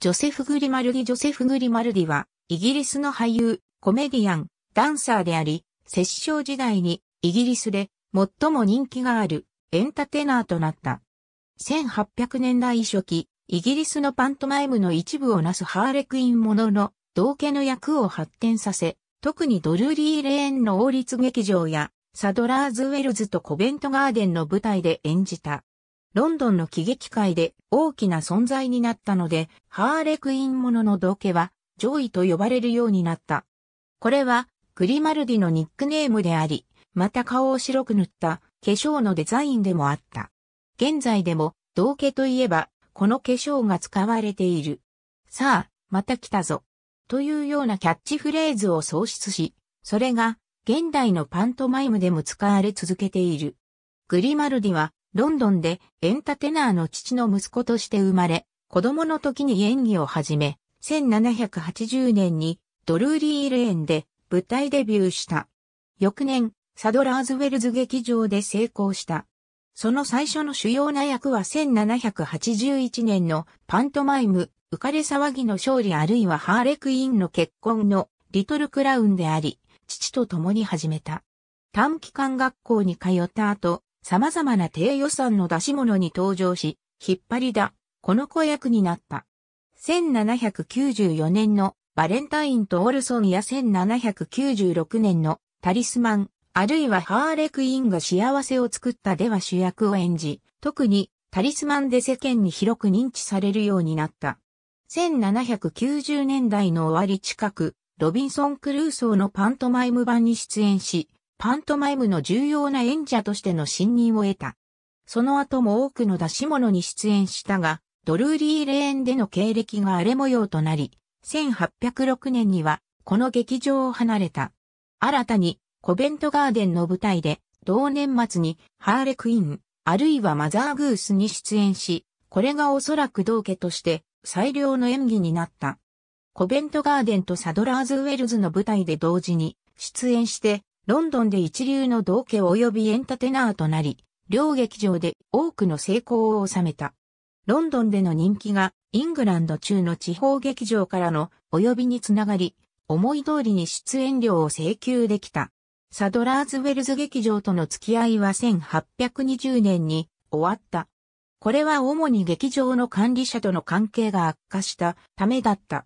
ジョセフ・グリマルディ・ジョセフ・グリマルディは、イギリスの俳優、コメディアン、ダンサーであり、摂政時代に、イギリスで、最も人気がある、エンタテナーとなった。1800年代初期、イギリスのパントマイムの一部をなすハーレクインものの、道家の役を発展させ、特にドルーリー・レーンの王立劇場や、サドラーズ・ウェルズとコベントガーデンの舞台で演じた。ロンドンの喜劇界で大きな存在になったので、ハーレクインものの道家は上位と呼ばれるようになった。これは、グリマルディのニックネームであり、また顔を白く塗った化粧のデザインでもあった。現在でも、道家といえば、この化粧が使われている。さあ、また来たぞ。というようなキャッチフレーズを創出し、それが現代のパントマイムでも使われ続けている。グリマルディはロンドンでエンタテナーの父の息子として生まれ、子供の時に演技を始め、1780年にドルーリー・レーンで舞台デビューした。翌年、サドラーズウェルズ劇場で成功した。その最初の主要な役は1781年のパントマイム、浮かれ騒ぎの勝利あるいはハーレクイーンの結婚のリトルクラウンであり、父と共に始めた。短期間学校に通った後、様々な低予算の出し物に登場し、引っ張りだ、この子役になった。1794年のバレンタインとオルソンや1796年のタリスマン、あるいはハーレクインが幸せを作ったでは主役を演じ、特にタリスマンで世間に広く認知されるようになった。1790年代の終わり近く、ロビンソン・クルーソーのパントマイム版に出演し、パントマイムの重要な演者としての信任を得た。その後も多くの出し物に出演したが、ドルーリーレーンでの経歴が荒れ模様となり、1806年にはこの劇場を離れた。新たにコベントガーデンの舞台で同年末にハーレクイン、あるいはマザーグースに出演し、これがおそらく道家として最良の演技になった。コベントガーデンとサドラーズウェルズの舞台で同時に出演してロンドンで一流の同家及びエンタテナーとなり、両劇場で多くの成功を収めた。ロンドンでの人気がイングランド中の地方劇場からの及びにつながり、思い通りに出演料を請求できた。サドラーズウェルズ劇場との付き合いは1820年に終わった。これは主に劇場の管理者との関係が悪化したためだった。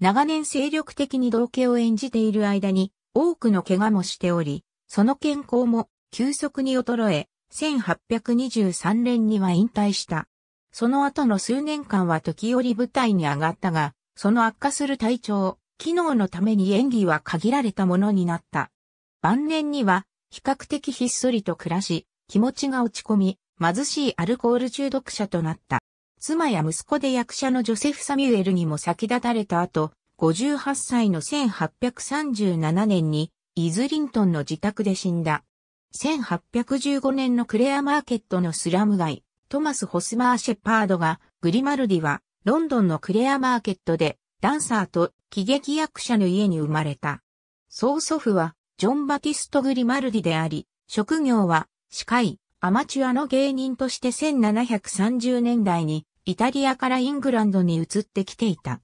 長年精力的に同家を演じている間に多くの怪我もしており、その健康も急速に衰え、1823年には引退した。その後の数年間は時折舞台に上がったが、その悪化する体調、機能のために演技は限られたものになった。晩年には、比較的ひっそりと暮らし、気持ちが落ち込み、貧しいアルコール中毒者となった。妻や息子で役者のジョセフ・サミュエルにも先立たれた後、58歳の1837年にイズリントンの自宅で死んだ。1815年のクレアマーケットのスラム街、トマス・ホスマー・シェパードが、グリマルディは、ロンドンのクレアマーケットで、ダンサーと喜劇役者の家に生まれた。曽祖父は、ジョン・バティスト・グリマルディであり、職業は、司会、アマチュアの芸人として1730年代に、イタリアからイングランドに移ってきていた。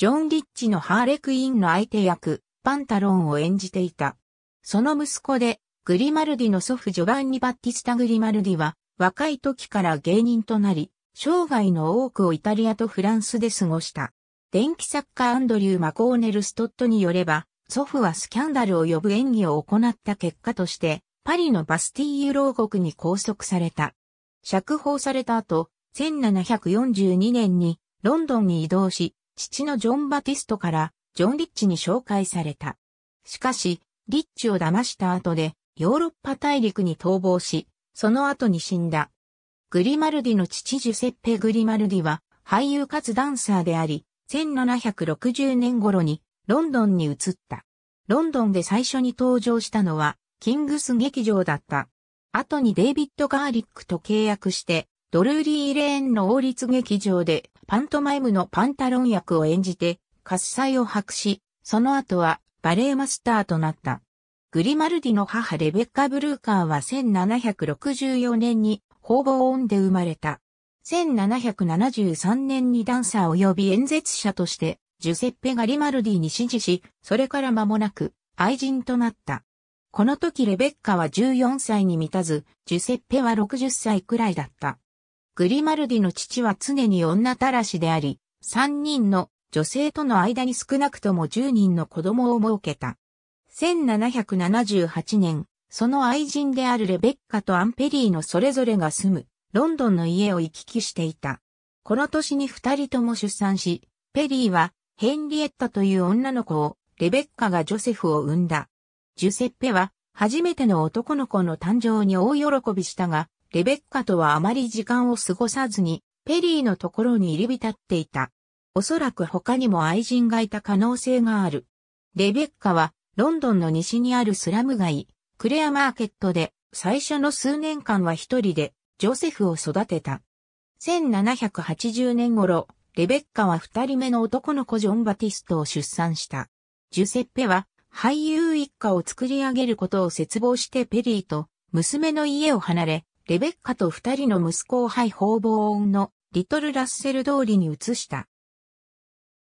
ジョン・リッチのハーレクインの相手役、パンタロンを演じていた。その息子で、グリマルディの祖父ジョバンニ・バッティスタ・グリマルディは、若い時から芸人となり、生涯の多くをイタリアとフランスで過ごした。電気作家アンドリュー・マコーネル・ストットによれば、祖父はスキャンダルを呼ぶ演技を行った結果として、パリのバスティーユ牢獄に拘束された。釈放された後、1742年にロンドンに移動し、父のジョン・バティストからジョン・リッチに紹介された。しかし、リッチを騙した後でヨーロッパ大陸に逃亡し、その後に死んだ。グリマルディの父ジュセッペ・グリマルディは俳優かつダンサーであり、1760年頃にロンドンに移った。ロンドンで最初に登場したのはキングス劇場だった。後にデイビッド・ガーリックと契約して、ドルーリー・レーンの王立劇場でパントマイムのパンタロン役を演じて、喝采を博し、その後はバレエマスターとなった。グリマルディの母レベッカ・ブルーカーは1764年に方々音で生まれた。1773年にダンサー及び演説者として、ジュセッペ・ガリマルディに支持し、それから間もなく愛人となった。この時レベッカは14歳に満たず、ジュセッペは60歳くらいだった。グリマルディの父は常に女たらしであり、三人の女性との間に少なくとも10人の子供を設けた。1778年、その愛人であるレベッカとアンペリーのそれぞれが住む、ロンドンの家を行き来していた。この年に二人とも出産し、ペリーはヘンリエッタという女の子を、レベッカがジョセフを産んだ。ジュセッペは初めての男の子の誕生に大喜びしたが、レベッカとはあまり時間を過ごさずに、ペリーのところに入り浸っていた。おそらく他にも愛人がいた可能性がある。レベッカは、ロンドンの西にあるスラム街、クレアマーケットで、最初の数年間は一人で、ジョセフを育てた。1780年頃、レベッカは二人目の男の子ジョン・バティストを出産した。ジュセッペは、俳優一家を作り上げることを絶望してペリーと、娘の家を離れ、レベッカと二人の息子をハイ方々音のリトル・ラッセル通りに移した。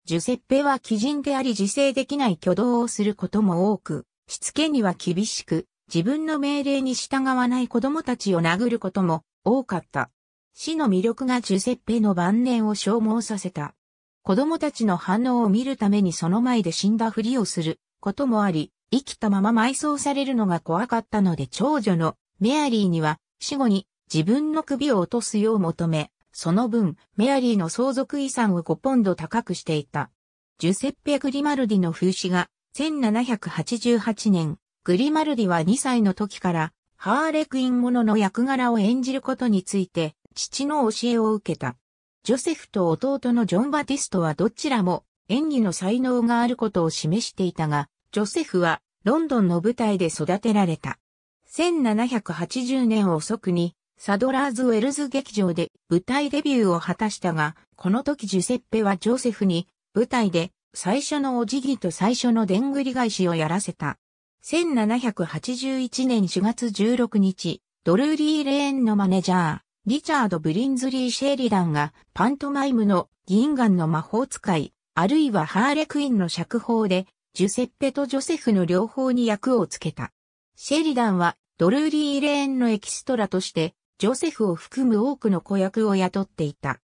ジュセッペは鬼人であり自制できない挙動をすることも多く、しつけには厳しく、自分の命令に従わない子供たちを殴ることも多かった。死の魅力がジュセッペの晩年を消耗させた。子供たちの反応を見るためにその前で死んだふりをすることもあり、生きたまま埋葬されるのが怖かったので長女のメアリーには死後に自分の首を落とすよう求め、その分、メアリーの相続遺産を5ポンド高くしていた。ジュセッペ・グリマルディの風刺が、1788年、グリマルディは2歳の時から、ハーレクインものの役柄を演じることについて、父の教えを受けた。ジョセフと弟のジョン・バティストはどちらも演技の才能があることを示していたが、ジョセフはロンドンの舞台で育てられた。1780年遅くに、サドラーズウェルズ劇場で舞台デビューを果たしたが、この時ジュセッペはジョセフに舞台で最初のお辞儀と最初のでんぐり返しをやらせた。1781年4月16日、ドルーリー・レーンのマネージャー、リチャード・ブリンズリー・シェリダンがパントマイムの銀眼の魔法使い、あるいはハーレクインの釈放で、ジュセッペとジョセフの両方に役をつけた。シェリダンはドルーリー・レーンのエキストラとして、ジョセフを含む多くの子役を雇っていた。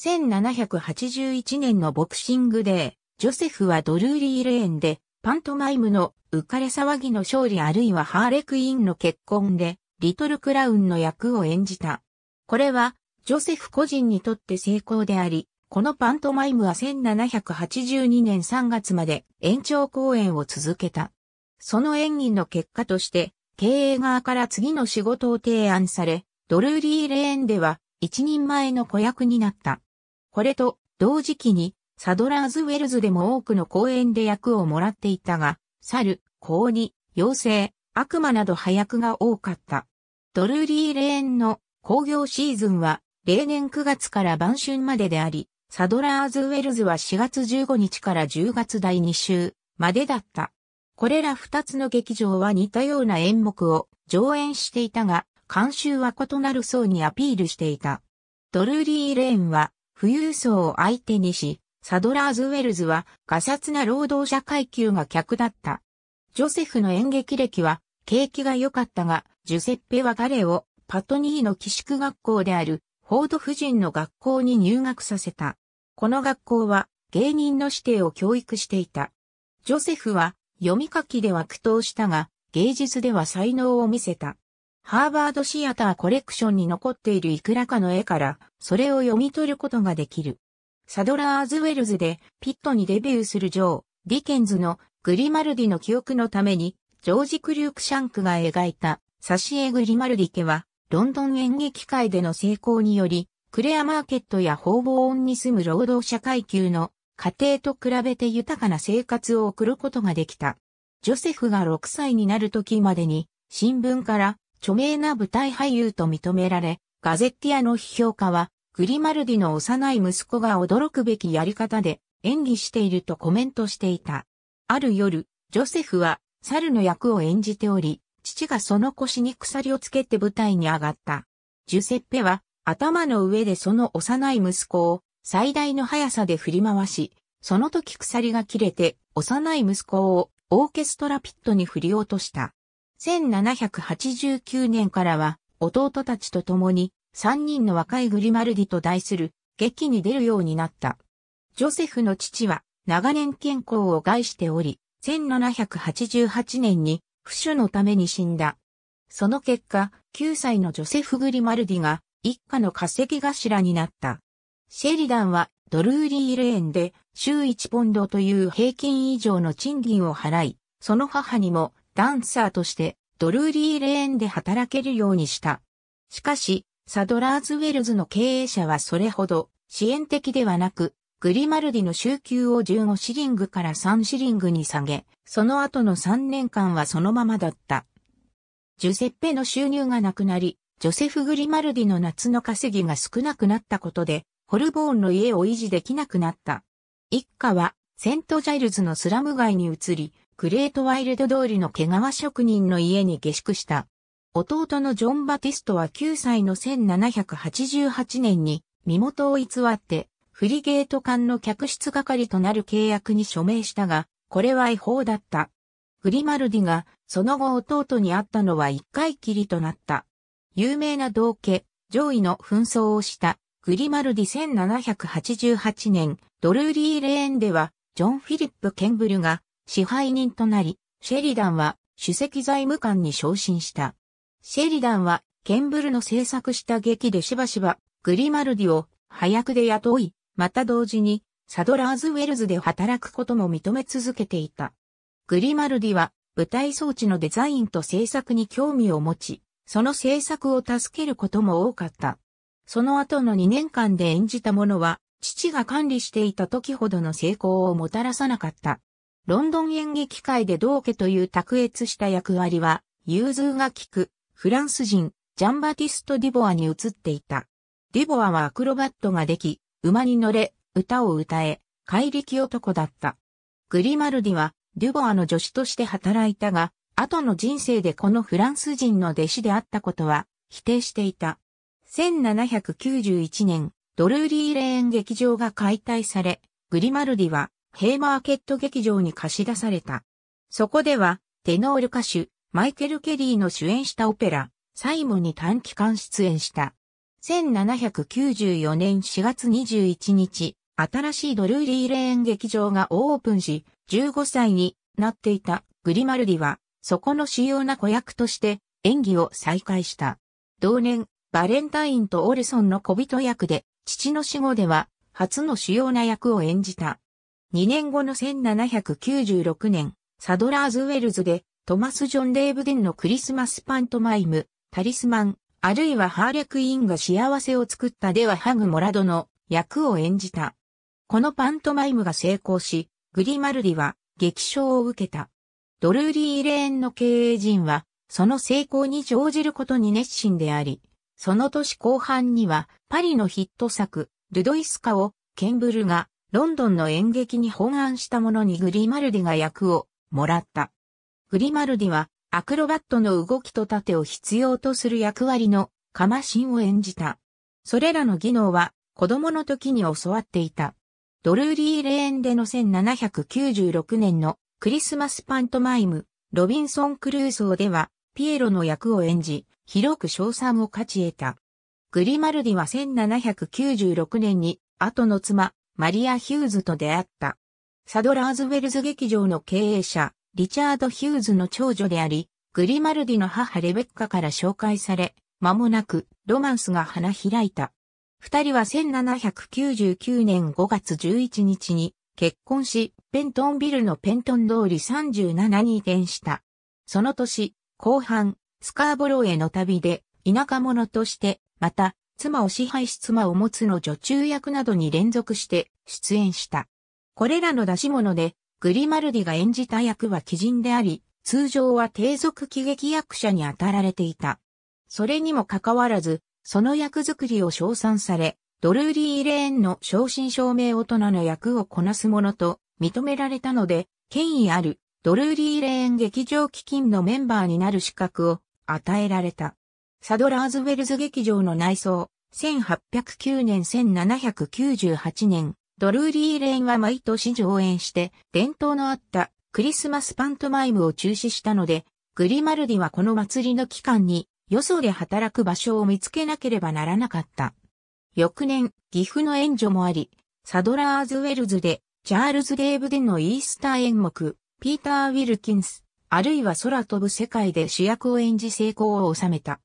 1781年のボクシングデー、ジョセフはドルーリー・レーンで、パントマイムの浮かれ騒ぎの勝利あるいはハーレクイーンの結婚で、リトル・クラウンの役を演じた。これは、ジョセフ個人にとって成功であり、このパントマイムは1782年3月まで延長公演を続けた。その演技の結果として、経営側から次の仕事を提案され、ドルーリーレーンでは一人前の子役になった。これと同時期にサドラーズウェルズでも多くの公演で役をもらっていたが、猿、高に、妖精、悪魔など早役が多かった。ドルーリーレーンの興行シーズンは例年9月から晩春までであり、サドラーズウェルズは4月15日から10月第2週までだった。これら二つの劇場は似たような演目を上演していたが、監修は異なる層にアピールしていた。ドルーリー・レーンは、富裕層を相手にし、サドラーズ・ウェルズは、ガサツな労働者階級が客だった。ジョセフの演劇歴は、景気が良かったが、ジュセッペは彼を、パトニーの寄宿学校である、フォード夫人の学校に入学させた。この学校は、芸人の指定を教育していた。ジョセフは、読み書きでは苦闘したが、芸術では才能を見せた。ハーバードシアターコレクションに残っているいくらかの絵から、それを読み取ることができる。サドラーズウェルズでピットにデビューするジョー、ディケンズのグリマルディの記憶のために、ジョージ・クリューク・シャンクが描いた、サシエ・グリマルディ家は、ロンドン演劇界での成功により、クレアマーケットや方々ンに住む労働者階級の家庭と比べて豊かな生活を送ることができた。ジョセフが6歳になる時までに、新聞から著名な舞台俳優と認められ、ガゼッティアの批評家は、グリマルディの幼い息子が驚くべきやり方で演技しているとコメントしていた。ある夜、ジョセフは猿の役を演じており、父がその腰に鎖をつけて舞台に上がった。ジュセッペは頭の上でその幼い息子を最大の速さで振り回し、その時鎖が切れて幼い息子をオーケストラピットに振り落とした。1789年からは弟たちと共に3人の若いグリマルディと題する劇に出るようになった。ジョセフの父は長年健康を害しており、1788年に不死のために死んだ。その結果、9歳のジョセフ・グリマルディが一家の稼ぎ頭になった。シェリダンはドルーリーレーンで週1ポンドという平均以上の賃金を払い、その母にもダンサーとしてドルーリーレーンで働けるようにした。しかし、サドラーズウェルズの経営者はそれほど支援的ではなく、グリマルディの週給を15シリングから3シリングに下げ、その後の3年間はそのままだった。ジュセッペの収入がなくなり、ジョセフ・グリマルディの夏の稼ぎが少なくなったことで、ホルボーンの家を維持できなくなった。一家は、セントジャイルズのスラム街に移り、グレートワイルド通りの毛皮職人の家に下宿した。弟のジョン・バティストは9歳の1788年に身元を偽ってフリゲート艦の客室係となる契約に署名したが、これは違法だった。グリマルディがその後弟に会ったのは一回きりとなった。有名な道家、上位の紛争をしたグリマルディ1788年、ドルーリーレーンでは、ジョン・フィリップ・ケンブルが支配人となり、シェリダンは主席財務官に昇進した。シェリダンは、ケンブルの制作した劇でしばしば、グリマルディを早役で雇い、また同時に、サドラーズウェルズで働くことも認め続けていた。グリマルディは、舞台装置のデザインと制作に興味を持ち、その制作を助けることも多かった。その後の2年間で演じたものは、父が管理していた時ほどの成功をもたらさなかった。ロンドン演劇界で同家という卓越した役割は、融通が利く、フランス人、ジャンバティスト・ディボアに移っていた。ディボアはアクロバットができ、馬に乗れ、歌を歌え、怪力男だった。グリマルディは、デュボアの助手として働いたが、後の人生でこのフランス人の弟子であったことは否定していた。1791年、ドルーリーレーン劇場が解体され、グリマルディはヘイマーケット劇場に貸し出された。そこでは、テノール歌手、マイケル・ケリーの主演したオペラ、サイモに短期間出演した。1794年4月21日、新しいドルーリーレーン劇場がオープンし、15歳になっていたグリマルディは、そこの主要な子役として演技を再開した。同年、バレンタインとオルソンの小人役で、父の死後では、初の主要な役を演じた。2年後の1796年、サドラーズウェルズで、トマス・ジョン・レーブデンのクリスマスパントマイム、タリスマン、あるいはハーレクイーンが幸せを作ったではハグ・モラドの役を演じた。このパントマイムが成功し、グリマルリは激賞を受けた。ドルーリー・レーンの経営陣は、その成功に乗じることに熱心であり、その年後半には、パリのヒット作、ルドイスカを、ケンブルが、ロンドンの演劇に本案したものにグリマルディが役を、もらった。グリマルディは、アクロバットの動きと盾を必要とする役割の、カマシンを演じた。それらの技能は、子供の時に教わっていた。ドルーリーレーンでの1796年のクリスマスパントマイム、ロビンソン・クルーソーでは、ピエロの役を演じ、広く賞賛を勝ち得た。グリマルディは1796年に、後の妻、マリア・ヒューズと出会った。サドラーズウェルズ劇場の経営者、リチャード・ヒューズの長女であり、グリマルディの母レベッカから紹介され、間もなくロマンスが花開いた。二人は1799年5月11日に結婚し、ペントンビルのペントン通り37に移転した。その年、後半、スカーボローへの旅で、田舎者として、また、妻を支配し妻を持つの女中役などに連続して出演した。これらの出し物で、グリマルディが演じた役は鬼人であり、通常は低俗喜劇役者に当たられていた。それにもかかわらず、その役作りを称賛され、ドルーリー・レーンの正真正銘大人の役をこなすものと認められたので、権威あるドルーリー・レーン劇場基金のメンバーになる資格を与えられた。サドラーズウェルズ劇場の内装、1809年1798年、ドルーリー・レインは毎年上演して、伝統のあったクリスマスパントマイムを中止したので、グリマルディはこの祭りの期間に、よそで働く場所を見つけなければならなかった。翌年、岐阜の援助もあり、サドラーズウェルズで、チャールズ・デーブでのイースター演目、ピーター・ウィルキンス、あるいは空飛ぶ世界で主役を演じ成功を収めた。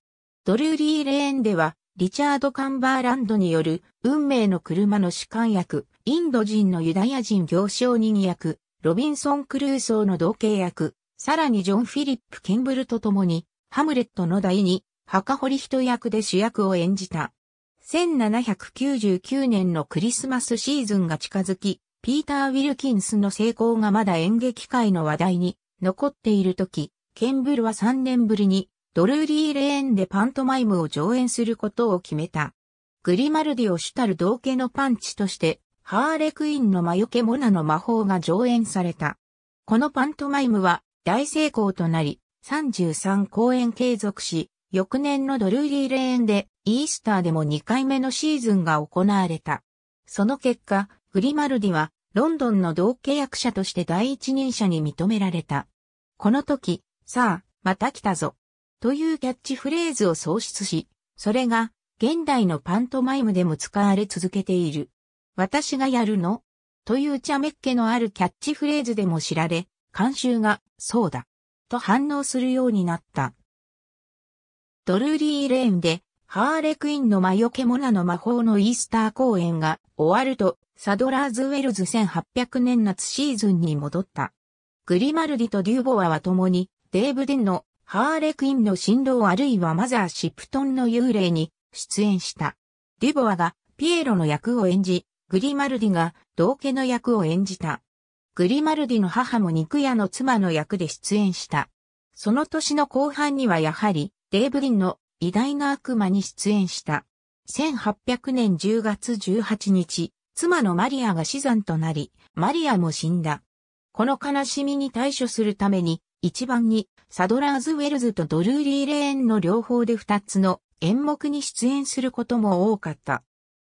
ドルーリー・レーンでは、リチャード・カンバーランドによる、運命の車の主観役、インド人のユダヤ人行商人役、ロビンソン・クルーソーの同系役、さらにジョン・フィリップ・キンブルと共に、ハムレットの第二、墓堀人役で主役を演じた。1799年のクリスマスシーズンが近づき、ピーター・ウィルキンスの成功がまだ演劇界の話題に残っている時、ケンブルは3年ぶりにドルーリーレーンでパントマイムを上演することを決めた。グリマルディを主たる道家のパンチとして、ハーレクインの魔除けモナの魔法が上演された。このパントマイムは大成功となり、33公演継続し、翌年のドルーリーレーンでイースターでも2回目のシーズンが行われた。その結果、グリマルディはロンドンの同契約者として第一人者に認められた。この時、さあ、また来たぞ。というキャッチフレーズを創出し、それが現代のパントマイムでも使われ続けている。私がやるのという茶目っ気のあるキャッチフレーズでも知られ、監修が、そうだ、と反応するようになった。ドルーリーレーンで、ハーレクインの魔除けモナの魔法のイースター公演が終わると、サドラーズウェルズ1800年夏シーズンに戻った。グリマルディとデューボアは共に、デーブ・デンのハーレクインの新郎あるいはマザー・シプトンの幽霊に出演した。デュボアがピエロの役を演じ、グリマルディが道家の役を演じた。グリマルディの母も肉屋の妻の役で出演した。その年の後半にはやはり、デーブ・ディンの偉大な悪魔に出演した。1800年10月18日、妻のマリアが死産となり、マリアも死んだ。この悲しみに対処するために、一番に、サドラーズ・ウェルズとドルーリー・レーンの両方で二つの演目に出演することも多かった。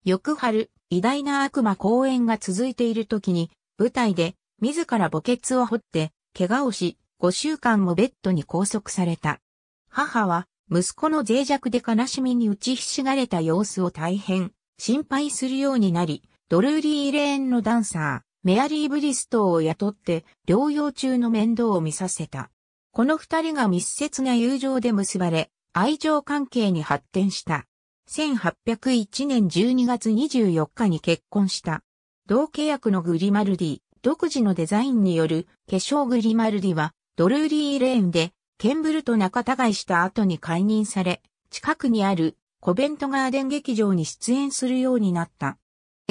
翌春、偉大な悪魔公演が続いている時に、舞台で自ら墓穴を掘って、怪我をし、5週間もベッドに拘束された。母は、息子の脆弱で悲しみに打ちひしがれた様子を大変、心配するようになり、ドルーリー・レーンのダンサー、メアリー・ブリストーを雇って療養中の面倒を見させた。この二人が密接な友情で結ばれ、愛情関係に発展した。1801年12月24日に結婚した。同契約のグリマルディ、独自のデザインによる化粧グリマルディは、ドルーリーレーンで、ケンブルと仲違いした後に解任され、近くにあるコベントガーデン劇場に出演するようになった。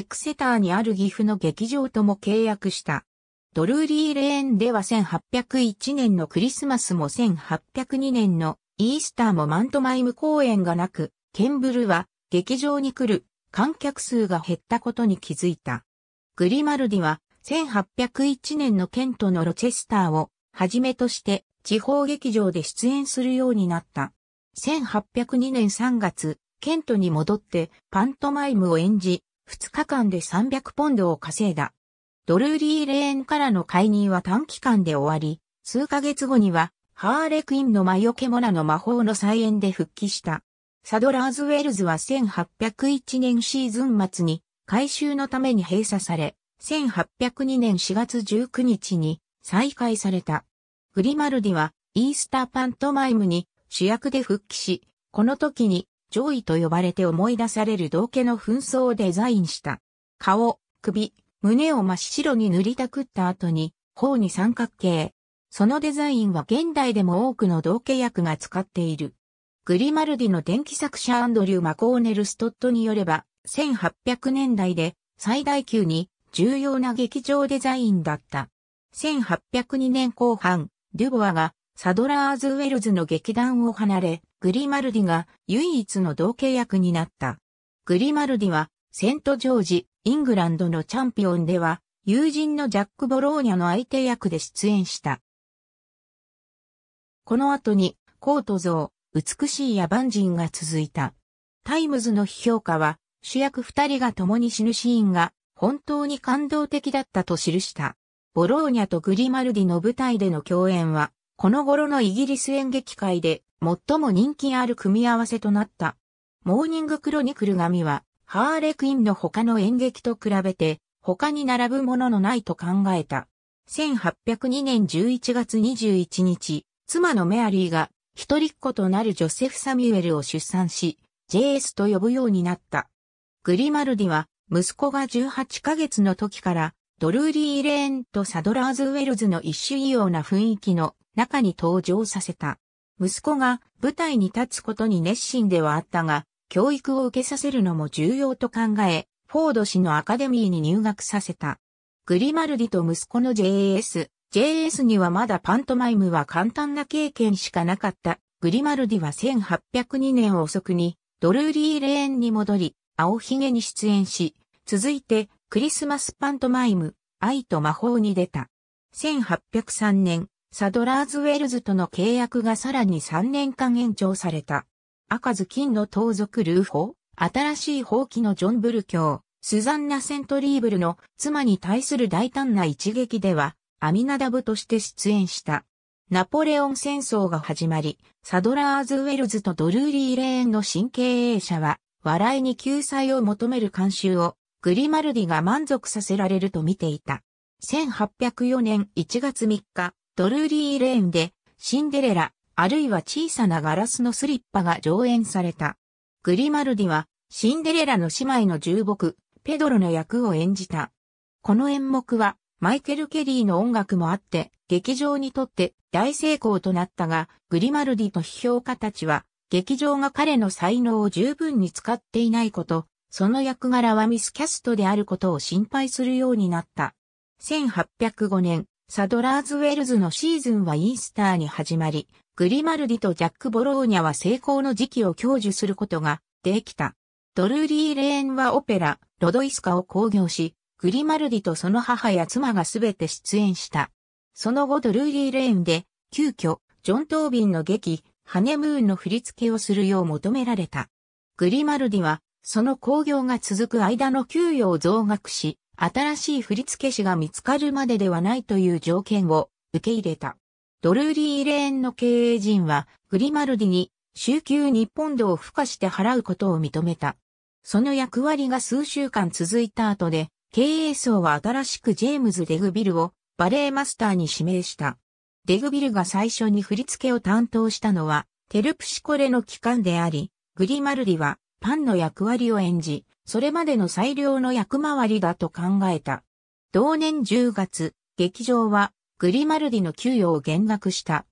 エクセターにある岐阜の劇場とも契約した。ドルーリーレーンでは1801年のクリスマスも1802年のイースターもマントマイム公演がなく、ケンブルは劇場に来る観客数が減ったことに気づいた。グリマルディは1801年のケントのロチェスターをはじめとして地方劇場で出演するようになった。1802年3月、ケントに戻ってパントマイムを演じ、2日間で300ポンドを稼いだ。ドルーリー・レーンからの解任は短期間で終わり、数ヶ月後には、ハーレクインの魔除けモラの魔法の再演で復帰した。サドラーズ・ウェルズは1801年シーズン末に改修のために閉鎖され、1802年4月19日に再開された。グリマルディはイースターパントマイムに主役で復帰し、この時に上位と呼ばれて思い出される道家の紛争をデザインした。顔、首、胸を真っ白に塗りたくった後に、頬に三角形。そのデザインは現代でも多くの同家役が使っている。グリマルディの電気作者アンドリュー・マコーネル・ストットによれば、1800年代で最大級に重要な劇場デザインだった。1802年後半、デュボアがサドラーズ・ウェルズの劇団を離れ、グリマルディが唯一の同契約になった。グリマルディは、セントジョージ、イングランドのチャンピオンでは、友人のジャック・ボローニャの相手役で出演した。この後に、コート像、美しい野蛮人が続いた。タイムズの批評家は、主役二人が共に死ぬシーンが、本当に感動的だったと記した。ボローニャとグリマルディの舞台での共演は、この頃のイギリス演劇界で最も人気ある組み合わせとなった。モーニングクロニクル紙は、ハーレクインの他の演劇と比べて、他に並ぶもののないと考えた。1802年11月21日、妻のメアリーが、一人っ子となるジョセフ・サミュエルを出産し、JS と呼ぶようになった。グリマルディは、息子が18ヶ月の時から、ドルーリー・レーンとサドラーズ・ウェルズの一種異様な雰囲気の中に登場させた。息子が舞台に立つことに熱心ではあったが、教育を受けさせるのも重要と考え、フォード氏のアカデミーに入学させた。グリマルディと息子の JS、JS にはまだパントマイムは簡単な経験しかなかった。グリマルディは1802年遅くに、ドルーリーレーンに戻り、青ひげに出演し、続いて、クリスマスパントマイム、愛と魔法に出た。1803年、サドラーズウェルズとの契約がさらに3年間延長された。赤ず金の盗賊ルーフォ、新しい放棄のジョン・ブル教、スザンナ・セントリーブルの妻に対する大胆な一撃では、アミナダブとして出演した。ナポレオン戦争が始まり、サドラーズウェルズとドルーリー・レーンの新経営者は、笑いに救済を求める慣習を、グリマルディが満足させられると見ていた。1804年1月3日、ドルーリーレーンで、シンデレラ、あるいは小さなガラスのスリッパが上演された。グリマルディは、シンデレラの姉妹の重木、ペドロの役を演じた。この演目は、マイケル・ケリーの音楽もあって、劇場にとって大成功となったが、グリマルディと批評家たちは、劇場が彼の才能を十分に使っていないこと、その役柄はミスキャストであることを心配するようになった。1805年、サドラーズウェルズのシーズンはイースターに始まり、グリマルディとジャック・ボローニャは成功の時期を享受することができた。ドルーリー・レーンはオペラ、ロドイスカを興行し、グリマルディとその母や妻がすべて出演した。その後ドルーリー・レーンで、急遽、ジョン・トービンの劇、ハネムーンの振り付けをするよう求められた。グリマルディは、その興行が続く間の給与を増額し、新しい振付師が見つかるまでではないという条件を受け入れた。ドルーリー・レーンの経営陣はグリマルディに週休日本度を付加して払うことを認めた。その役割が数週間続いた後で、経営層は新しくジェームズ・デグビルをバレーマスターに指名した。デグビルが最初に振り付けを担当したのは、テルプシコレの機関であり、グリマルディはパンの役割を演じ、それまでの最良の役回りだと考えた。同年10月、劇場はグリマルディの給与を減額した。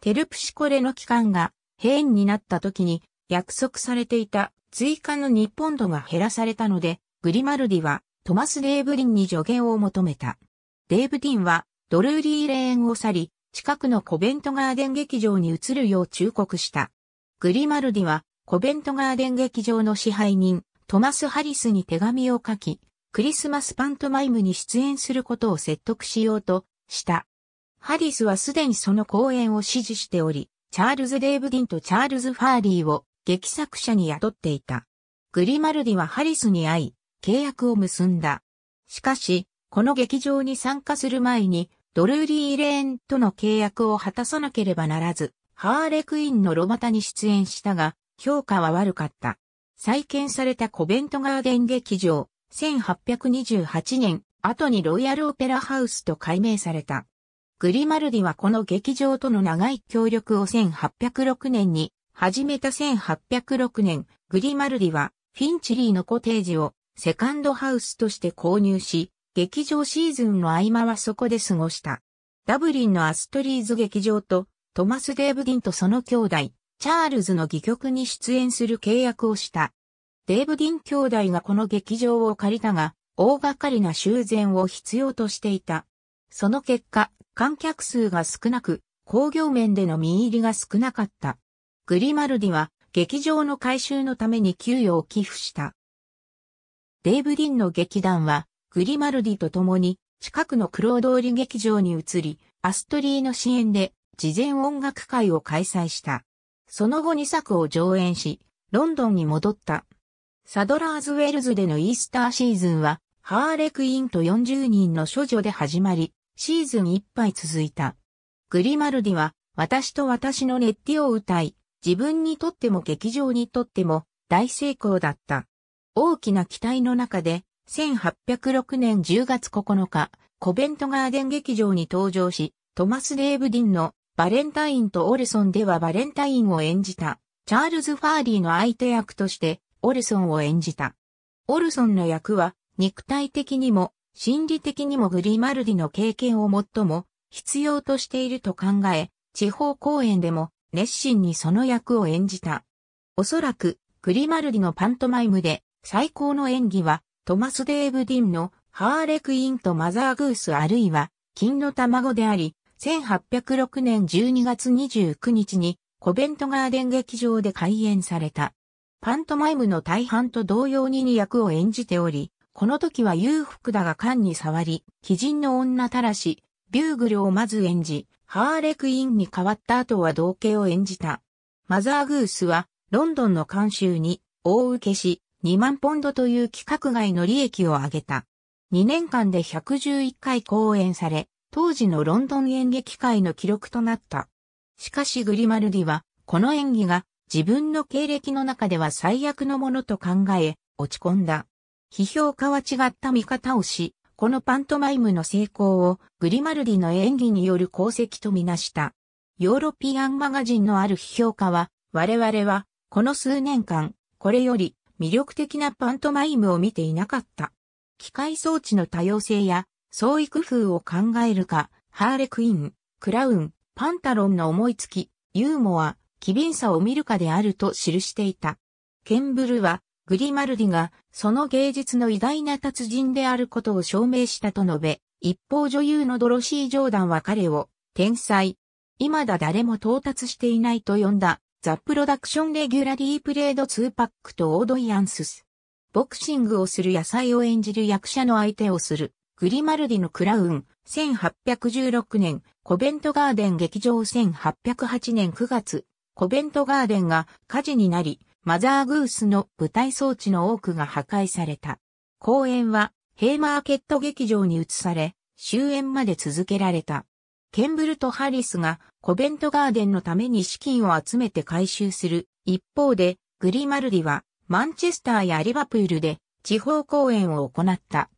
テルプシコレの期間が閉園になった時に約束されていた追加の日本度が減らされたので、グリマルディはトマス・デーブリンに助言を求めた。デーブディンはドルーリーレーンを去り、近くのコベントガーデン劇場に移るよう忠告した。グリマルディはコベントガーデン劇場の支配人、トマス・ハリスに手紙を書き、クリスマスパントマイムに出演することを説得しようとした。ハリスはすでにその公演を支持しており、チャールズ・デーブディンとチャールズ・ファーリーを劇作者に雇っていた。グリマルディはハリスに会い、契約を結んだ。しかし、この劇場に参加する前に、ドルーリー・レーンとの契約を果たさなければならず、ハーレクインのロバタに出演したが、評価は悪かった。再建されたコベントガーデン劇場、1828年、後にロイヤルオペラハウスと改名された。グリマルディはこの劇場との長い協力を1806年に始めた1806年、グリマルディはフィンチリーのコテージをセカンドハウスとして購入し、劇場シーズンの合間はそこで過ごした。ダブリンのアストリーズ劇場とトマス・デーブディンとその兄弟、チャールズの戯曲に出演する契約をした。デーブ・ディン兄弟がこの劇場を借りたが、大掛かりな修繕を必要としていた。その結果、観客数が少なく、工業面での見入りが少なかった。グリマルディは、劇場の改修のために給与を寄付した。デーブ・ディンの劇団は、グリマルディと共に、近くの黒通り劇場に移り、アストリーの支援で、事前音楽会を開催した。その後2作を上演し、ロンドンに戻った。サドラーズウェルズでのイースターシーズンは、ハーレクインと40人の処女で始まり、シーズンいっぱい続いた。グリマルディは、私と私のネッティを歌い、自分にとっても劇場にとっても大成功だった。大きな期待の中で、1806年10月9日、コベントガーデン劇場に登場し、トマス・レーブディンのバレンタインとオルソンではバレンタインを演じた、チャールズ・ファーリーの相手役として、オルソンを演じた。オルソンの役は、肉体的にも、心理的にもグリマルディの経験を最も必要としていると考え、地方公演でも熱心にその役を演じた。おそらく、グリマルディのパントマイムで最高の演技は、トマス・デーブ・ディンのハーレクインとマザー・グースあるいは、金の卵であり、1806年12月29日にコベントガーデン劇場で開演された。パントマイムの大半と同様に2役を演じており、この時は裕福だが缶に触り、鬼人の女たらし、ビューグルをまず演じ、ハーレクインに変わった後は同型を演じた。マザーグースは、ロンドンの監修に、大受けし、2万ポンドという規格外の利益を上げた。2年間で111回公演され、当時のロンドン演劇界の記録となった。しかしグリマルディは、この演技が自分の経歴の中では最悪のものと考え、落ち込んだ。批評家は違った見方をし、このパントマイムの成功をグリマルディの演技による功績とみなした。ヨーロピアンマガジンのある批評家は、我々は、この数年間、これより魅力的なパントマイムを見ていなかった。機械装置の多様性や創意工夫を考えるか、ハーレクイン、クラウン、パンタロンの思いつき、ユーモア、機敏さを見るかであると記していた。ケンブルは、グリマルディが、その芸術の偉大な達人であることを証明したと述べ、一方女優のドロシー・ジョーダンは彼を、天才。未だ誰も到達していないと呼んだ、ザ・プロダクション・レギュラリー・プレード・ツーパックとオードイアンスス。ボクシングをする野菜を演じる役者の相手をする。グリマルディのクラウン、1816年、コベントガーデン劇場1808年9月、コベントガーデンが火事になり、マザーグースの舞台装置の多くが破壊された。公演は、ヘイマーケット劇場に移され、終演まで続けられた。ケンブルとハリスがコベントガーデンのために資金を集めて回収する。一方で、グリマルディはマンチェスターやリバプールで地方公演を行った。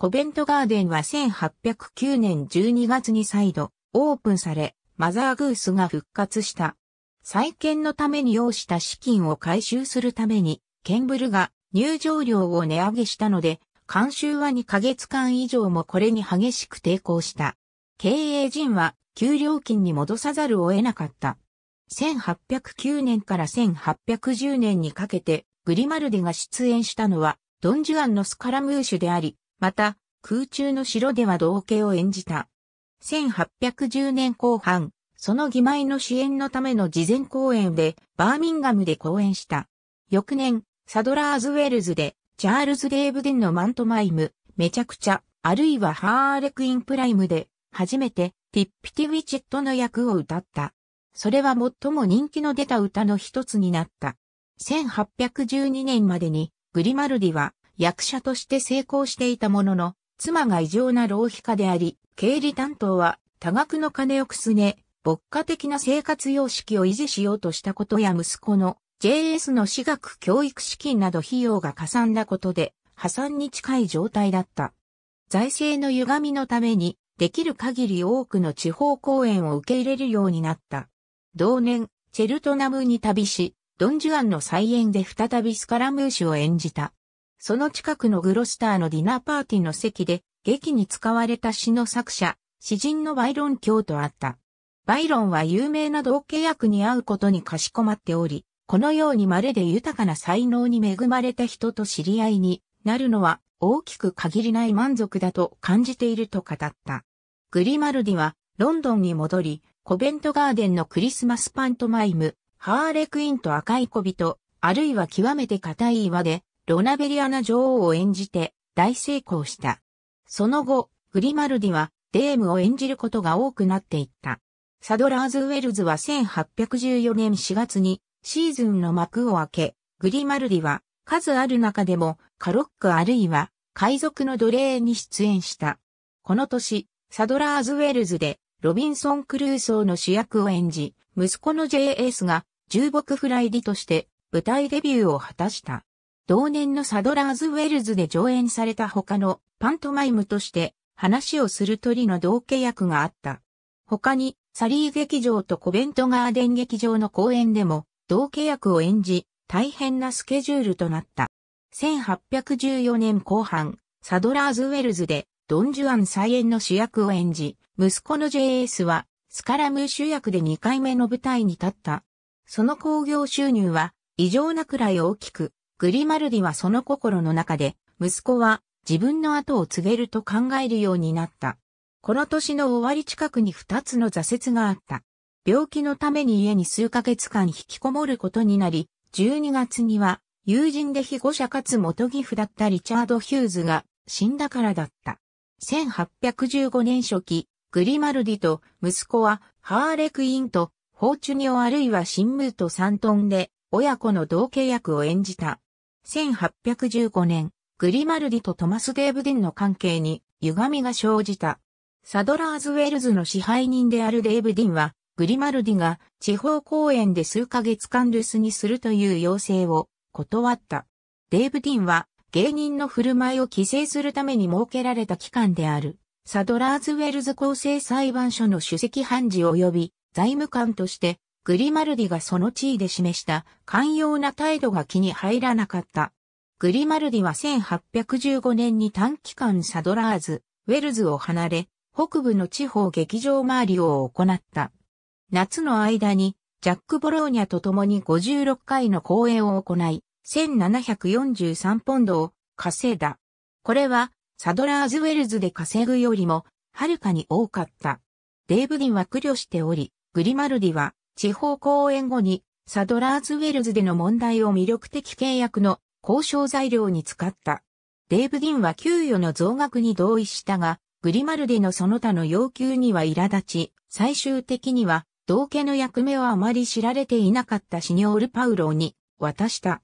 コベントガーデンは1809年12月に再度オープンされ、マザーグースが復活した。再建のために要した資金を回収するために、ケンブルが入場料を値上げしたので、監修は2ヶ月間以上もこれに激しく抵抗した。経営陣は給料金に戻さざるを得なかった。1809年から1810年にかけて、グリマルデが出演したのは、ドン・ジュアンのスカラムーシュであり、また、空中の城では道家を演じた。1810年後半、その義前の支援のための事前公演で、バーミンガムで公演した。翌年、サドラーズウェルズで、チャールズ・デーブデンのマントマイム、めちゃくちゃ、あるいはハーレクインプライムで、初めて、ティッピティ・ウィチェットの役を歌った。それは最も人気の出た歌の一つになった。1812年までに、グリマルディは、役者として成功していたものの、妻が異常な浪費家であり、経理担当は多額の金をくすね、牧歌的な生活様式を維持しようとしたことや息子の JS の私学教育資金など費用がかさんだことで破産に近い状態だった。財政の歪みのためにできる限り多くの地方公演を受け入れるようになった。同年、チェルトナムに旅し、ドンジュアンの再演で再びスカラムーシュを演じた。その近くのグロスターのディナーパーティーの席で、劇に使われた詩の作者、詩人のバイロン卿とあった。バイロンは有名な同契約に会うことにかしこまっており、このように稀で豊かな才能に恵まれた人と知り合いになるのは大きく限りない満足だと感じていると語った。グリマルディはロンドンに戻り、コベントガーデンのクリスマスパントマイム、ハーレクインと赤い小人、あるいは極めて硬い岩でロナベリアナ女王を演じて大成功した。その後、グリマルディはデームを演じることが多くなっていった。サドラーズ・ウェルズは1814年4月にシーズンの幕を開け、グリマルディは数ある中でもカロックあるいは海賊の奴隷に出演した。この年、サドラーズ・ウェルズでロビンソン・クルーソーの主役を演じ、息子の JS が重木フライディとして舞台デビューを果たした。同年のサドラーズウェルズで上演された他のパントマイムとして話をする鳥の同契約があった。他にサリー劇場とコベントガーデン劇場の公演でも同契約を演じ大変なスケジュールとなった。1814年後半、サドラーズウェルズでドン・ジュアン再演の主役を演じ、息子の JS はスカラムー主役で2回目の舞台に立った。その興行収入は異常なくらい大きく、グリマルディはその心の中で、息子は自分の後を告げると考えるようになった。この年の終わり近くに二つの挫折があった。病気のために家に数ヶ月間引きこもることになり、12月には友人で被護者かつ元義父だったリチャード・ヒューズが死んだからだった。1815年初期、グリマルディと息子はハーレクインとフォーチュニオあるいはシンムートサントンで親子の同契約を演じた。1815年、グリマルディとトマス・デーブデンの関係に歪みが生じた。サドラーズ・ウェルズの支配人であるデーブディンは、グリマルディが地方公演で数ヶ月間留守にするという要請を断った。デーブディンは芸人の振る舞いを規制するために設けられた機関である、サドラーズ・ウェルズ公正裁判所の主席判事及び財務官としてグリマルディがその地位で示した寛容な態度が気に入らなかった。グリマルディは1815年に短期間サドラーズ、ウェルズを離れ、北部の地方劇場周りを行った。夏の間に、ジャック・ボローニャと共に56回の公演を行い、1743ポンドを稼いだ。これは、サドラーズ・ウェルズで稼ぐよりも、はるかに多かった。デイブディは苦慮しており、グリマルディは、地方公演後にサドラーズウェルズでの問題を魅力的契約の交渉材料に使った。デーブ・ディンは給与の増額に同意したが、グリマルディのその他の要求には苛立ち、最終的には、同家の役目はあまり知られていなかったシニョール・パウロに渡した。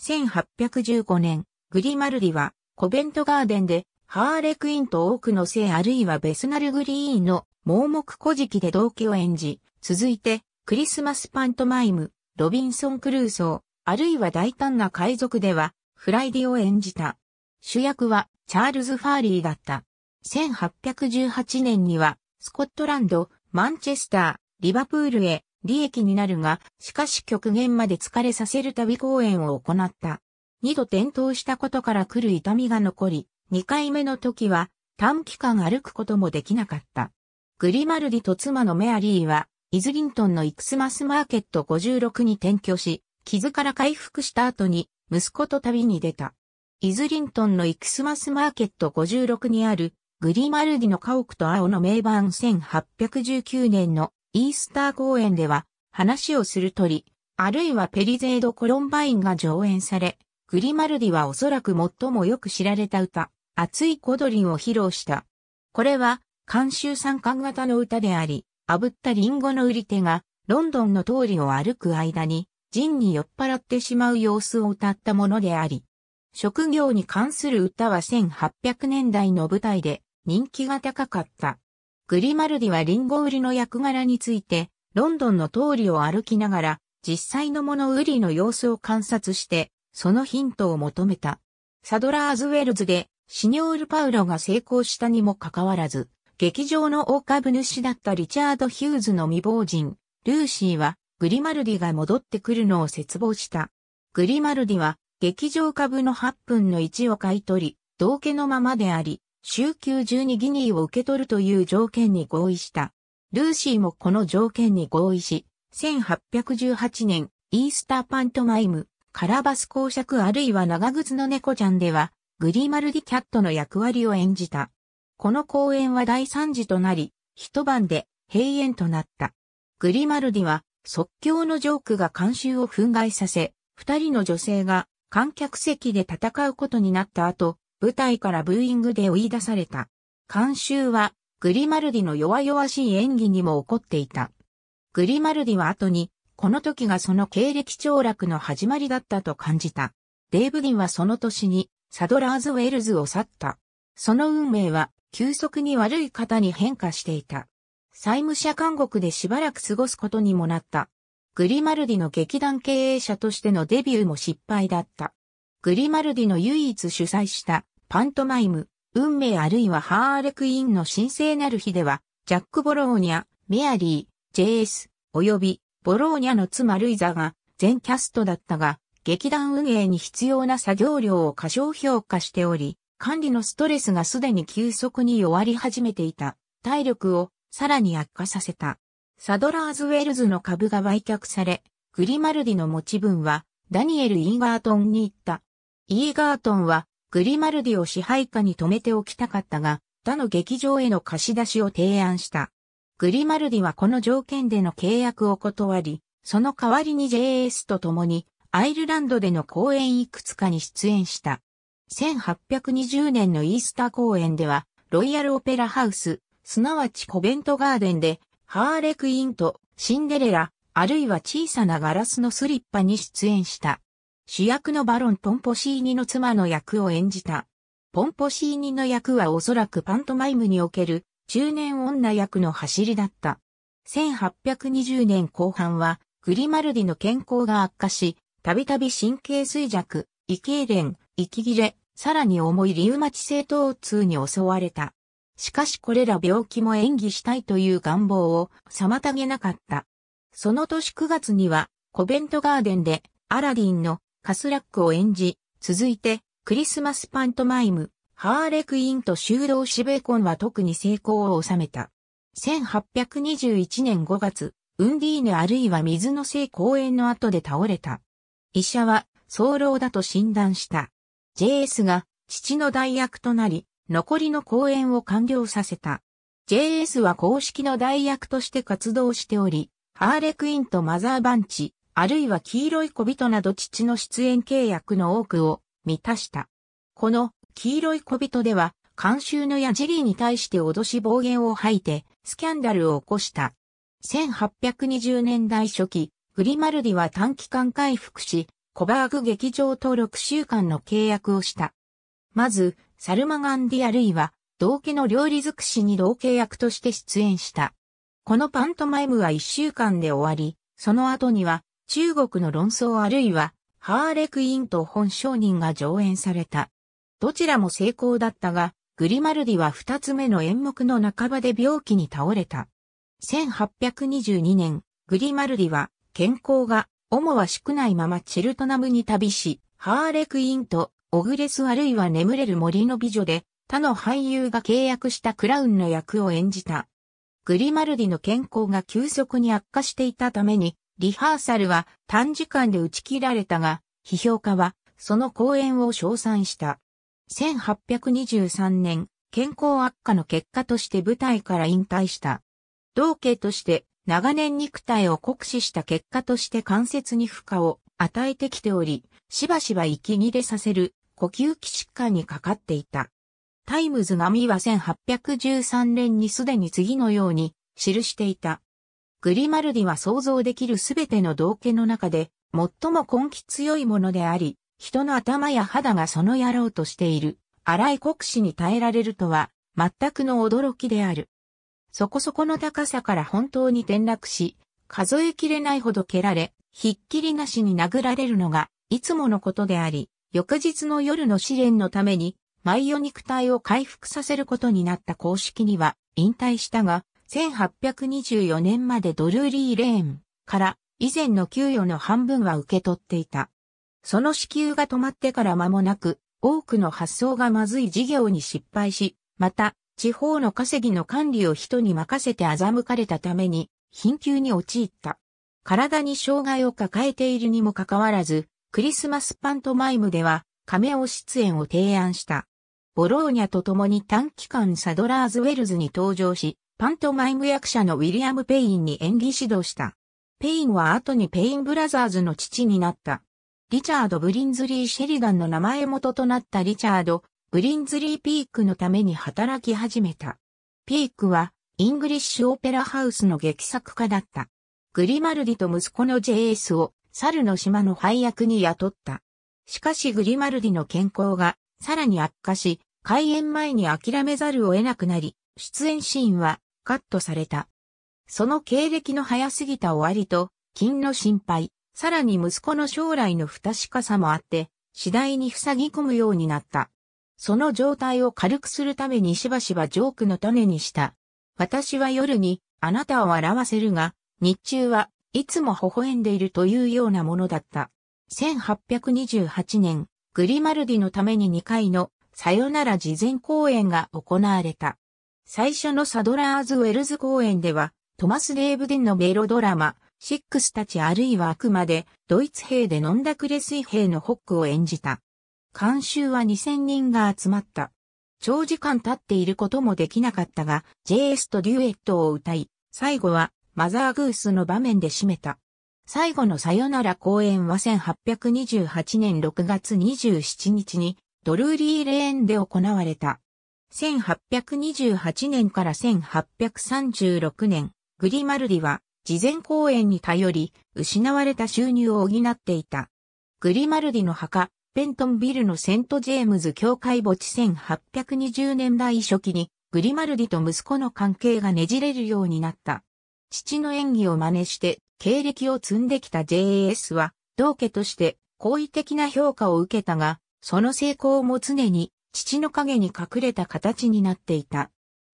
1815年、グリマルディはコベントガーデンでハーレクインと多くの性あるいはベスナルグリーンの盲目古事記で同家を演じ、続いてクリスマスパントマイム、ロビンソン・クルーソー、あるいは大胆な海賊では、フライディを演じた。主役は、チャールズ・ファーリーだった。1818年には、スコットランド、マンチェスター、リバプールへ、利益になるが、しかし極限まで疲れさせる旅公演を行った。二度転倒したことから来る痛みが残り、二回目の時は短期間歩くこともできなかった。グリマルディと妻のメアリーはイズリントンのイクスマスマーケット56に転居し、傷から回復した後に息子と旅に出た。イズリントンのイクスマスマーケット56にあるグリマルディの家屋と青の名盤1819年のイースター公演では話をする鳥、あるいはペリゼード・コロンバインが上演され、グリマルディはおそらく最もよく知られた歌、熱いコドリンを披露した。これは、監修参観型の歌であり、炙ったリンゴの売り手が、ロンドンの通りを歩く間に、ジンに酔っ払ってしまう様子を歌ったものであり、職業に関する歌は1800年代の舞台で人気が高かった。グリマルディはリンゴ売りの役柄について、ロンドンの通りを歩きながら、実際のもの売りの様子を観察して、そのヒントを求めた。サドラーズウェルズで、シニョール・パウロが成功したにもかかわらず、劇場の大株主だったリチャード・ヒューズの未亡人、ルーシーは、グリマルディが戻ってくるのを絶望した。グリマルディは、劇場株の8分の1を買い取り、同家のままであり、週休12ギニーを受け取るという条件に合意した。ルーシーもこの条件に合意し、1818年、イースターパントマイム、カラバス公爵あるいは長靴の猫ちゃんでは、グリマルディキャットの役割を演じた。この公演は大惨事となり、一晩で閉園となった。グリマルディは即興のジョークが監修を憤慨させ、二人の女性が観客席で戦うことになった後、舞台からブーイングで追い出された。監修はグリマルディの弱々しい演技にも起こっていた。グリマルディは後に、この時がその経歴凋落の始まりだったと感じた。デイブディはその年にサドラーズ・ウェルズを去った。その運命は急速に悪い方に変化していた。債務者監獄でしばらく過ごすことにもなった。グリマルディの劇団経営者としてのデビューも失敗だった。グリマルディの唯一主催したパントマイム、運命あるいはハーレクイーンの神聖なる日では、ジャック・ボローニャ、メアリー、ジェイス、及びボローニャの妻ルイザが全キャストだったが、劇団運営に必要な作業量を過小評価しており、管理のストレスがすでに急速に弱り始めていた体力をさらに悪化させた。サドラーズウェルズの株が売却され、グリマルディの持ち分はダニエル・イーガートンに行った。イーガートンはグリマルディを支配下に止めておきたかったが、他の劇場への貸し出しを提案した。グリマルディはこの条件での契約を断り、その代わりに JS と共にアイルランドでの公演いくつかに出演した。1820年のイースター公演では、ロイヤルオペラハウス、すなわちコベントガーデンで、ハーレクインとシンデレラ、あるいは小さなガラスのスリッパに出演した。主役のバロン・ポンポシーニの妻の役を演じた。ポンポシーニの役はおそらくパントマイムにおける中年女役の走りだった。1820年後半は、グリマルディの健康が悪化し、たびたび神経衰弱、異形連、息切れ、さらに重いリウマチ性疼痛に襲われた。しかしこれら病気も演技したいという願望を妨げなかった。その年9月にはコベントガーデンでアラディンのカスラックを演じ、続いてクリスマスパントマイム、ハーレクイーンと修道士ベーコンは特に成功を収めた。1821年5月、ウンディーヌあるいは水の性公園の後で倒れた。医者は、早漏だと診断した。JS が父の代役となり、残りの公演を完了させた。JS は公式の代役として活動しており、ハーレクインとマザーバンチ、あるいは黄色い小人など父の出演契約の多くを満たした。この黄色い小人では、監修のジリーに対して脅し暴言を吐いて、スキャンダルを起こした。1820年代初期、グリマルディは短期間回復し、コバーグ劇場と6週間の契約をした。まず、サルマガンディアルイは、同家の料理尽くしに同契約として出演した。このパントマイムは1週間で終わり、その後には、中国の論争あるいは、ハーレクインと本商人が上演された。どちらも成功だったが、グリマルディは二つ目の演目の半ばで病気に倒れた。1822年、グリマルディは健康が主は宿ないままチェルトナムに旅し、ハーレクインとオグレスあるいは眠れる森の美女で、他の俳優が契約したクラウンの役を演じた。グリマルディの健康が急速に悪化していたために、リハーサルは短時間で打ち切られたが、批評家はその公演を称賛した。1823年、健康悪化の結果として舞台から引退した。同系として長年肉体を酷使した結果として関節に負荷を与えてきており、しばしば息切れさせる呼吸器疾患にかかっていた。タイムズ並みは1813年にすでに次のように記していた。グリマルディは想像できるすべての道家の中で最も根気強いものであり、人の頭や肌がその野郎としている、荒い国士に耐えられるとは、全くの驚きである。そこそこの高さから本当に転落し、数えきれないほど蹴られ、ひっきりなしに殴られるのが、いつものことであり、翌日の夜の試練のために、イオ肉体を回復させることになった公式には、引退したが、1824年までドルーリーレーンから以前の給与の半分は受け取っていた。その支給が止まってから間もなく、多くの発想がまずい事業に失敗し、また、地方の稼ぎの管理を人に任せて欺かれたために、貧窮に陥った。体に障害を抱えているにもかかわらず、クリスマスパントマイムでは、カメオ出演を提案した。ボローニャと共に短期間サドラーズウェルズに登場し、パントマイム役者のウィリアム・ペインに演技指導した。ペインは後にペインブラザーズの父になった。リチャード・ブリンズリー・シェリガンの名前元となったリチャード・グリンズリーピークのために働き始めた。ピークは、イングリッシュオペラハウスの劇作家だった。グリマルディと息子の JS を、猿の島の配役に雇った。しかしグリマルディの健康が、さらに悪化し、開演前に諦めざるを得なくなり、出演シーンはカットされた。その経歴の早すぎた終わりと、金の心配、さらに息子の将来の不確かさもあって、次第に塞ぎ込むようになった。その状態を軽くするためにしばしばジョークの種にした。私は夜にあなたを笑わせるが、日中はいつも微笑んでいるというようなものだった。1828年、グリマルディのために2回のさよなら事前公演が行われた。最初のサドラーズ・ウェルズ公演では、トマス・レーブデンのメロドラマ、シックスたちあるいはあくまで、ドイツ兵で飲んだクレスイ兵のホックを演じた。監修は2000人が集まった。長時間経っていることもできなかったが、JS とデュエットを歌い、最後はマザーグースの場面で締めた。最後のさよなら公演は1828年6月27日にドルーリーレーンで行われた。1828年から1836年、グリマルディは事前公演に頼り、失われた収入を補っていた。グリマルディの墓、ペントンビルのセントジェームズ教会墓地1820年代初期に、グリマルディと息子の関係がねじれるようになった。父の演技を真似して経歴を積んできた JAS は、同家として好意的な評価を受けたが、その成功も常に父の影に隠れた形になっていた。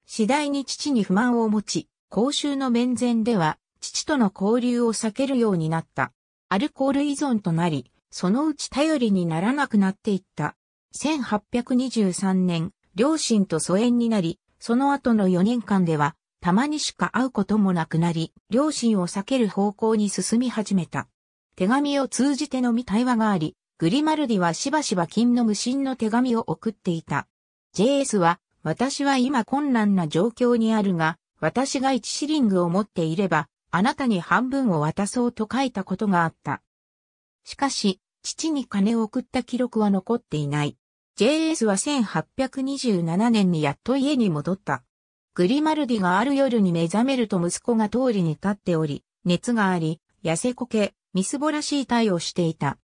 次第に父に不満を持ち、公衆の面前では父との交流を避けるようになった。アルコール依存となり、そのうち頼りにならなくなっていった。1823年、両親と疎遠になり、その後の4年間では、たまにしか会うこともなくなり、両親を避ける方向に進み始めた。手紙を通じてのみ対話があり、グリマルディはしばしば金の無心の手紙を送っていた。JS は、私は今困難な状況にあるが、私が1シリングを持っていれば、あなたに半分を渡そうと書いたことがあった。しかし、父に金を送った記録は残っていない。JS は1827年にやっと家に戻った。グリマルディがある夜に目覚めると息子が通りに立っており、熱があり、痩せこけ、みすぼらしい体をしていた。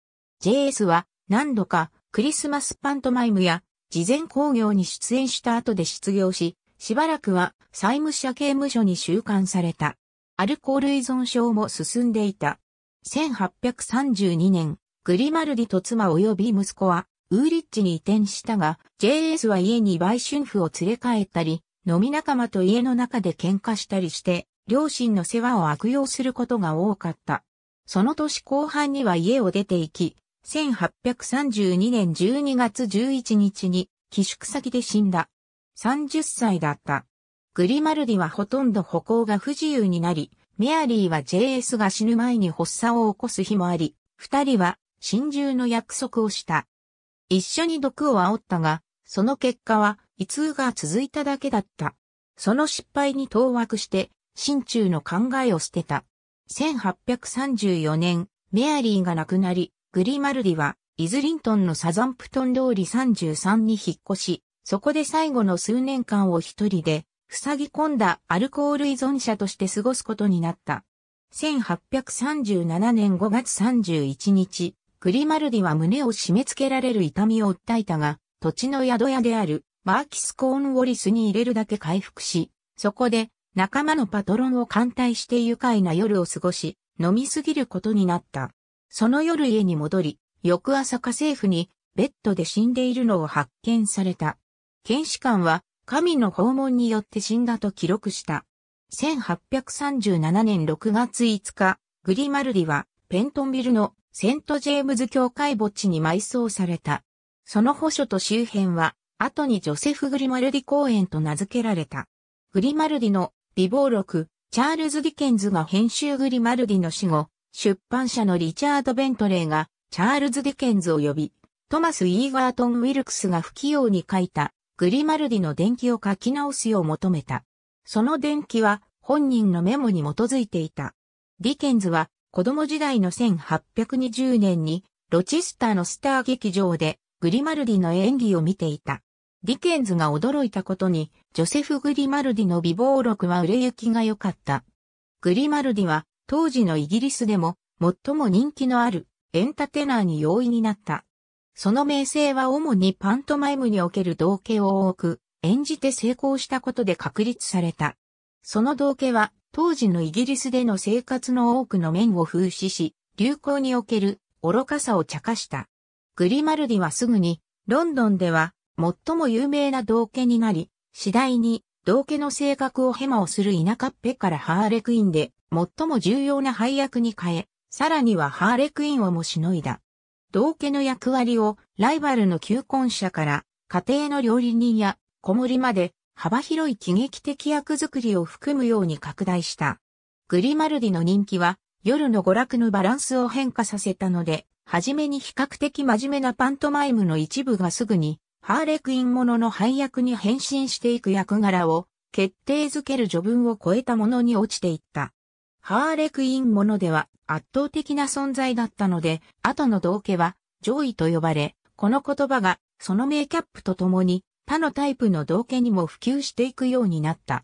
JS は何度かクリスマスパントマイムや事前工業に出演した後で失業し、しばらくは債務者刑務所に収監された。アルコール依存症も進んでいた。1832年、グリマルディと妻及び息子は、ウーリッチに移転したが、JS は家に売春婦を連れ帰ったり、飲み仲間と家の中で喧嘩したりして、両親の世話を悪用することが多かった。その年後半には家を出て行き、1832年12月11日に寄宿先で死んだ。30歳だった。グリマルディはほとんど歩行が不自由になり、メアリーは JS が死ぬ前に発作を起こす日もあり、二人は心中の約束をした。一緒に毒を煽ったが、その結果は、胃痛が続いただけだった。その失敗に当惑して、心中の考えを捨てた。1834年、メアリーが亡くなり、グリマルディは、イズリントンのサザンプトン通り33に引っ越し、そこで最後の数年間を一人で、塞ぎ込んだアルコール依存者として過ごすことになった。1837年5月31日、グリマルディは胸を締め付けられる痛みを訴えたが、土地の宿屋であるマーキス・コーン・ウォリスに入れるだけ回復し、そこで仲間のパトロンを艦隊して愉快な夜を過ごし、飲みすぎることになった。その夜家に戻り、翌朝家政婦にベッドで死んでいるのを発見された。検視官は神の訪問によって死んだと記録した。1837年6月5日、グリマルディはペントンビルのセントジェームズ教会墓地に埋葬された。その保所と周辺は、後にジョセフ・グリマルディ公園と名付けられた。グリマルディの美貌録、チャールズ・ディケンズが編集グリマルディの死後、出版社のリチャード・ベントレーが、チャールズ・ディケンズを呼び、トマス・イーガートン・ウィルクスが不器用に書いた、グリマルディの伝記を書き直すよう求めた。その伝記は、本人のメモに基づいていた。ディケンズは、子供時代の1820年に、ロチスターのスター劇場で、グリマルディの演技を見ていた。ディケンズが驚いたことに、ジョセフ・グリマルディの美貌録は売れ行きが良かった。グリマルディは、当時のイギリスでも、最も人気のある、エンタテナーに容易になった。その名声は主にパントマイムにおける道化を多く、演じて成功したことで確立された。その道化は、当時のイギリスでの生活の多くの面を風刺し、流行における愚かさを茶化した。グリマルディはすぐに、ロンドンでは最も有名な道家になり、次第に道家の性格をヘマをする田舎っぺからハーレクインで最も重要な配役に変え、さらにはハーレクインをもしのいだ。道家の役割をライバルの求婚者から家庭の料理人や小森まで幅広い喜劇的役作りを含むように拡大した。グリマルディの人気は夜の娯楽のバランスを変化させたので、はじめに比較的真面目なパントマイムの一部がすぐにハーレクインものの配役に変身していく役柄を決定づける序文を超えたものに落ちていった。ハーレクインものでは圧倒的な存在だったので、後の道家は上位と呼ばれ、この言葉がその名キャップとともに他のタイプの道家にも普及していくようになった。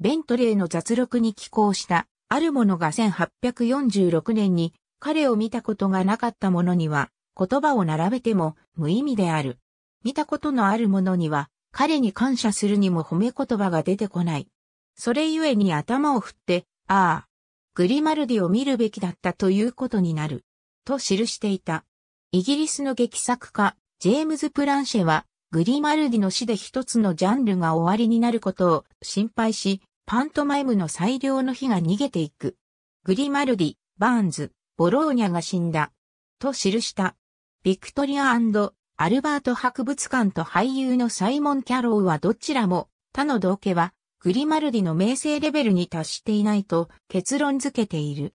ベントレーの雑録に寄稿した、ある者が1846年に彼を見たことがなかった者には、言葉を並べても無意味である。見たことのある者には、彼に感謝するにも褒め言葉が出てこない。それゆえに頭を振って、ああ、グリマルディを見るべきだったということになる。と記していた。イギリスの劇作家、ジェームズ・プランシェは、グリマルディの死で一つのジャンルが終わりになることを心配し、パントマイムの最良の日が逃げていく。グリマルディ、バーンズ、ボローニャが死んだ。と記した。ビクトリアアルバート博物館と俳優のサイモン・キャローはどちらも他の同家はグリマルディの名声レベルに達していないと結論付けている。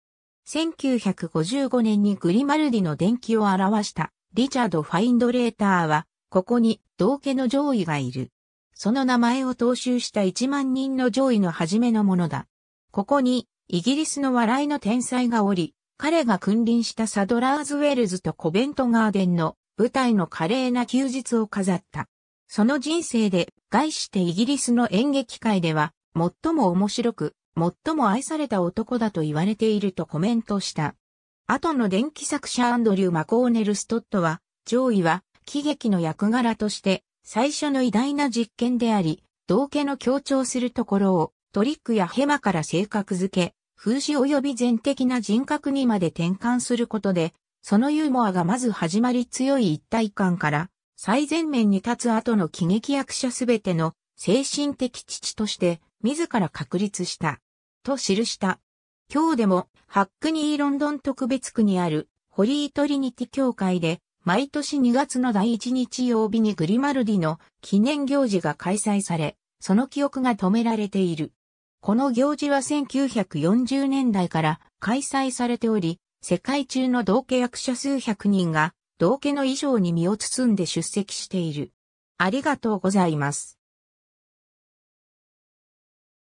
1955年にグリマルディの伝記を表したリチャード・ファインドレーターはここに道家の上位がいる。その名前を踏襲した1万人の上位の初めのものだ。ここに、イギリスの笑いの天才がおり、彼が君臨したサドラーズウェルズとコベントガーデンの舞台の華麗な休日を飾った。その人生で、概してイギリスの演劇界では、最も面白く、最も愛された男だと言われているとコメントした。後の電気作者アンドリュー・マコーネル・ストットは、上位は喜劇の役柄として最初の偉大な実験であり、道家の強調するところをトリックやヘマから性格づけ、風刺及び全的な人格にまで転換することで、そのユーモアがまず始まり強い一体感から、最前面に立つ後の喜劇役者すべての精神的父として自ら確立した。と記した。今日でもハックニーロンドン特別区にあるホリートリニティ協会で毎年2月の第1日曜日にグリマルディの記念行事が開催され、その記憶が止められている。この行事は1940年代から開催されており、世界中の同家役者数百人が同家の衣装に身を包んで出席している。ありがとうございます。